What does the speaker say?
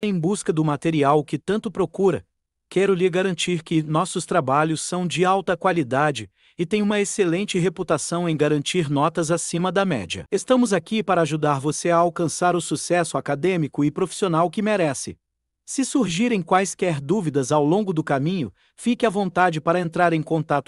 em busca do material que tanto procura, quero lhe garantir que nossos trabalhos são de alta qualidade e têm uma excelente reputação em garantir notas acima da média. Estamos aqui para ajudar você a alcançar o sucesso acadêmico e profissional que merece. Se surgirem quaisquer dúvidas ao longo do caminho, fique à vontade para entrar em contato